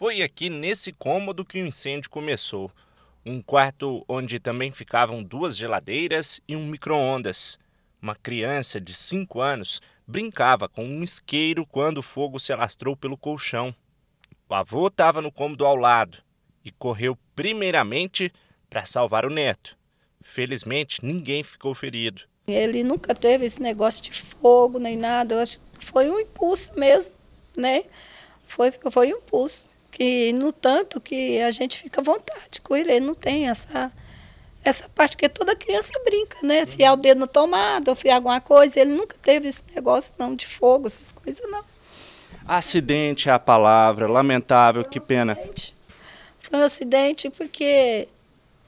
Foi aqui nesse cômodo que o incêndio começou. Um quarto onde também ficavam duas geladeiras e um micro-ondas. Uma criança de 5 anos brincava com um isqueiro quando o fogo se alastrou pelo colchão. O avô estava no cômodo ao lado e correu primeiramente para salvar o neto. Felizmente, ninguém ficou ferido. Ele nunca teve esse negócio de fogo nem nada. Eu acho que foi um impulso mesmo, né? Foi, foi um impulso que no tanto que a gente fica à vontade com ele, ele não tem essa essa parte que toda criança brinca, né? Uhum. Fiar o dedo na tomada, fiar alguma coisa, ele nunca teve esse negócio não de fogo, essas coisas não. Acidente é a palavra, lamentável, um que pena. Acidente. Foi um acidente porque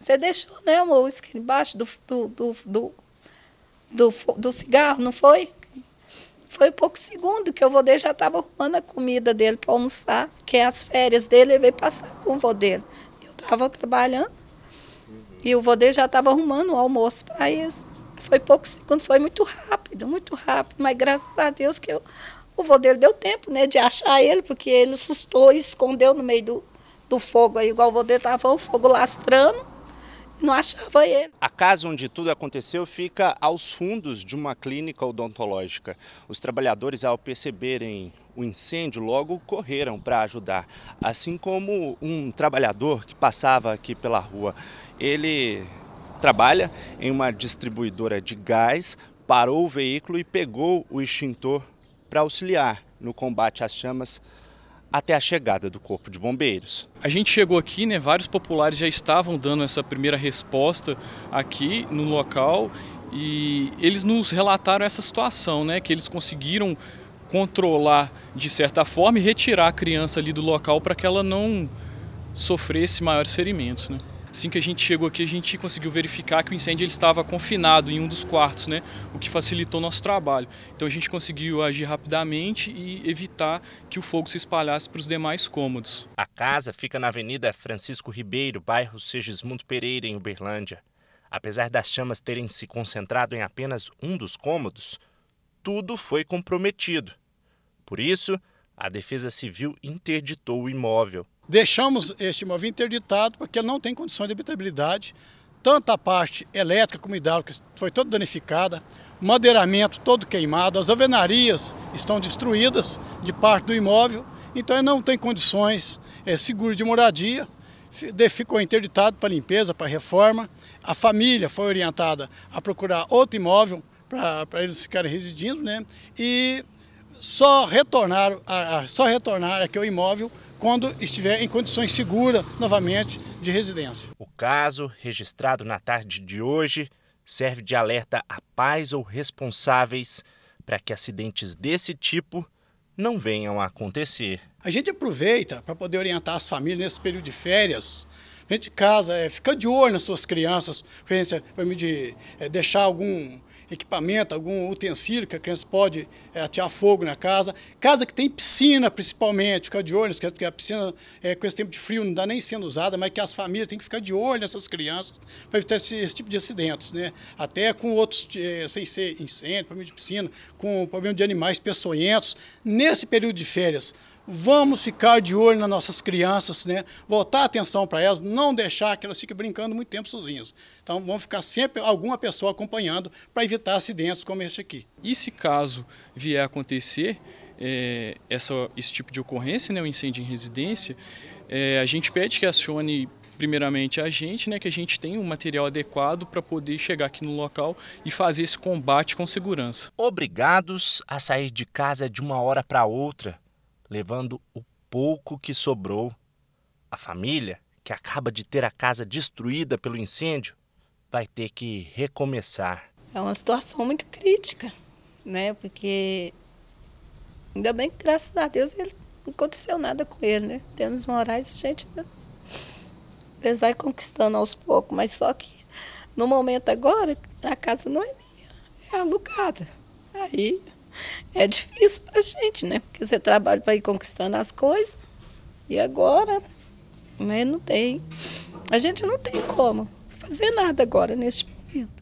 você deixou, né, o uísque embaixo do, do, do, do, do cigarro, não foi? Foi pouco segundo que o vodê dele já estava arrumando a comida dele para almoçar, que é as férias dele, ele veio passar com o vô dele. Eu estava trabalhando e o vô dele já estava arrumando o almoço para eles. Foi pouco segundo, foi muito rápido, muito rápido, mas graças a Deus que eu, o vô dele deu tempo né, de achar ele, porque ele assustou e escondeu no meio do, do fogo, aí, igual o vô dele estava o fogo lastrando não achava ele. A casa onde tudo aconteceu fica aos fundos de uma clínica odontológica. Os trabalhadores, ao perceberem o incêndio, logo correram para ajudar, assim como um trabalhador que passava aqui pela rua. Ele trabalha em uma distribuidora de gás, parou o veículo e pegou o extintor para auxiliar no combate às chamas até a chegada do Corpo de Bombeiros. A gente chegou aqui, né, vários populares já estavam dando essa primeira resposta aqui no local e eles nos relataram essa situação, né, que eles conseguiram controlar de certa forma e retirar a criança ali do local para que ela não sofresse maiores ferimentos, né? Assim que a gente chegou aqui, a gente conseguiu verificar que o incêndio ele estava confinado em um dos quartos, né? o que facilitou nosso trabalho. Então a gente conseguiu agir rapidamente e evitar que o fogo se espalhasse para os demais cômodos. A casa fica na Avenida Francisco Ribeiro, bairro Segismundo Pereira, em Uberlândia. Apesar das chamas terem se concentrado em apenas um dos cômodos, tudo foi comprometido. Por isso, a Defesa Civil interditou o imóvel. Deixamos este imóvel interditado porque não tem condições de habitabilidade. Tanto a parte elétrica como hidráulica foi toda danificada, o madeiramento todo queimado, as alvenarias estão destruídas de parte do imóvel, então ele não tem condições é, seguro de moradia ficou interditado para limpeza, para reforma. A família foi orientada a procurar outro imóvel para eles ficarem residindo, né? E só retornar, só retornar aqui ao imóvel quando estiver em condições seguras novamente de residência. O caso, registrado na tarde de hoje, serve de alerta a pais ou responsáveis para que acidentes desse tipo não venham a acontecer. A gente aproveita para poder orientar as famílias nesse período de férias, dentro de casa, é, ficar de olho nas suas crianças, para de é, deixar algum equipamento, algum utensílio que a criança pode é, fogo na casa. Casa que tem piscina, principalmente, ficar de olho, porque a piscina, é, com esse tempo de frio, não dá nem sendo usada, mas que as famílias têm que ficar de olho nessas crianças para evitar esse, esse, tipo de acidentes, né? Até com outros, é, sem ser incêndio, problema de piscina, com problema de animais peçonhentos, nesse período de férias. Vamos ficar de olho nas nossas crianças, né? Voltar atenção para elas, não deixar que elas fiquem brincando muito tempo sozinhas. Então, vamos ficar sempre alguma pessoa acompanhando para evitar acidentes como este aqui. E se caso vier a acontecer é, essa, esse tipo de ocorrência, né, um incêndio em residência, é, a gente pede que acione primeiramente a gente, né, que a gente tem um material adequado para poder chegar aqui no local e fazer esse combate com segurança. Obrigados a sair de casa de uma hora para outra levando o pouco que sobrou. A família, que acaba de ter a casa destruída pelo incêndio, vai ter que recomeçar. É uma situação muito crítica, né? Porque ainda bem que, graças a Deus, ele, não aconteceu nada com ele, né? Temos morais, a gente né? Deus vai conquistando aos poucos, mas só que no momento agora a casa não é minha, é alugada. Aí é difícil para a gente, né? Porque você trabalha para ir conquistando as coisas e agora, né, não tem. A gente não tem como fazer nada agora neste momento.